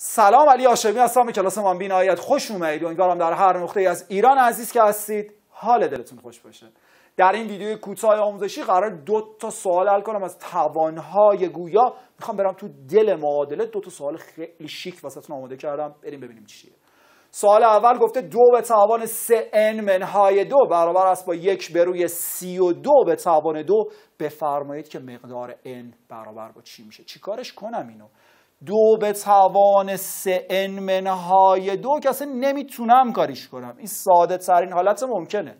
سلام علی آشمی هستم به کلاس بین آیت خوش اومدید امیدوارم در هر نقطه ای از ایران عزیز که هستید حال دلتون خوش باشه در این ویدیو کوتاه آموزشی قرار دو تا سوال حل کنم از توانهای گویا میخوام برم تو دل معادله دو تا سوال خیلی شیک واسهتون آماده کردم بریم ببینیم چیه سوال اول گفته دو به توان سه n منهای دو برابر است با یک به روی سی و دو به توان دو بفرمایید که مقدار n برابر با چی میشه چیکارش کنم اینو دو به توان سه ان منهای دو که اصلا نمیتونم کاریش کنم این ساده ترین حالت ممکنه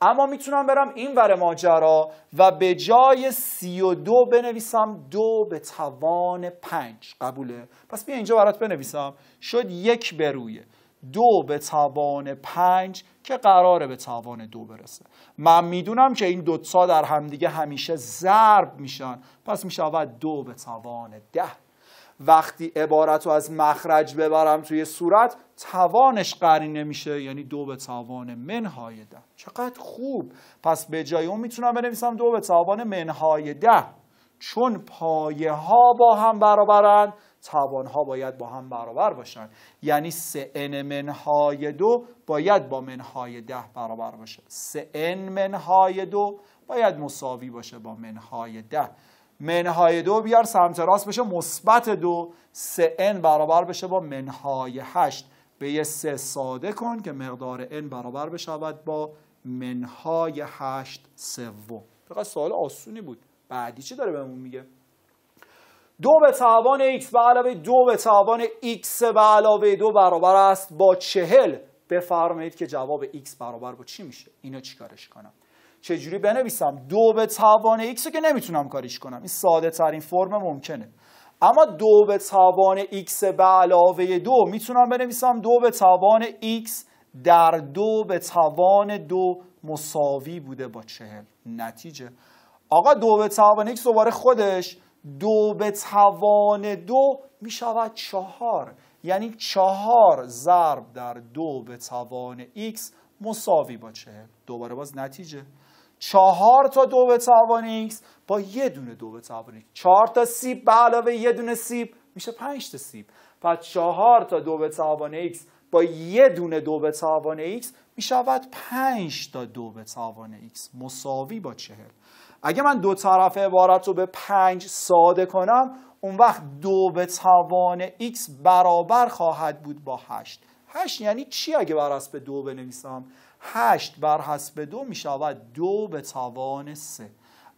اما میتونم برم این ور ماجرا و به جای سی و دو بنویسم دو به توان پنج قبوله پس بیا اینجا برات بنویسم شد یک برویه دو به توان پنج که قراره به توان دو برسه من میدونم که این دوتا در همدیگه همیشه ضرب میشن پس میشود دو به توان ده وقتی عبارت رو از مخرج ببرم توی صورت توانش قرینه نمیشه یعنی دو به توان منهای ده چقدر خوب پس به جای اون میتونم بنویسم دو به توان منهای ده چون پایه ها با هم برابرند توان ها باید با هم برابر باشن یعنی سه ان منهای دو باید با منهای ده برابر باشه سه ان منهای دو باید مساوی باشه با منهای ده منهای دو بیار سمت راست بشه مثبت دو سه ان برابر بشه با منهای هشت به یه سه ساده کن که مقدار ان برابر بشود با منهای هشت سوم فقط سوال آسونی بود بعدی چی داره بهمون میگه دو به توان x به علاوه دو به توان x به علاوه دو برابر است با چهل بفرمایید که جواب x برابر با چی میشه اینو چیکارش کنم چجوری بنویسم دو به توان x رو که نمیتونم کاریش کنم این ساده ترین فرم ممکنه اما دو به توان x به علاوه دو میتونم بنویسم دو به توان x در دو به توان دو مساوی بوده با چهل نتیجه آقا دو به توان x دوباره خودش دو به توان دو میشود چهار یعنی چهار ضرب در دو به توان x مساوی با چهل دوباره باز نتیجه چهار تا دو به توان X با یه دونه دو به توان X چهار تا سیب به علاوه یه دونه سیب میشه پنج تا سیب و چهار تا دو به توان X با یه دونه دو به توان X میشود پنج تا دو به توان X مساوی با چهل اگه من دو طرف عبارت رو به پنج ساده کنم اون وقت دو به توان x برابر خواهد بود با هشت هشت یعنی چی اگه بر حسب دو بنویسم هشت بر حسب دو شود دو به توان سه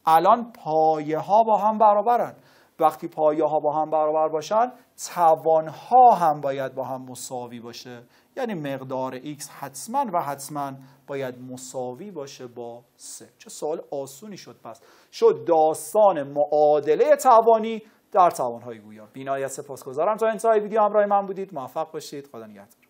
الان پایه ها با هم برابرن وقتی پایه ها با هم برابر باشن توان ها هم باید با هم مساوی باشه یعنی مقدار x حتما و حتما باید مساوی باشه با سه چه سوال آسونی شد پس شد داستان معادله توانی در توانهای گویا بینایت سپاسگزارم تا انتهای ویدیو همراه من بودید موفق باشید خدا نگهدار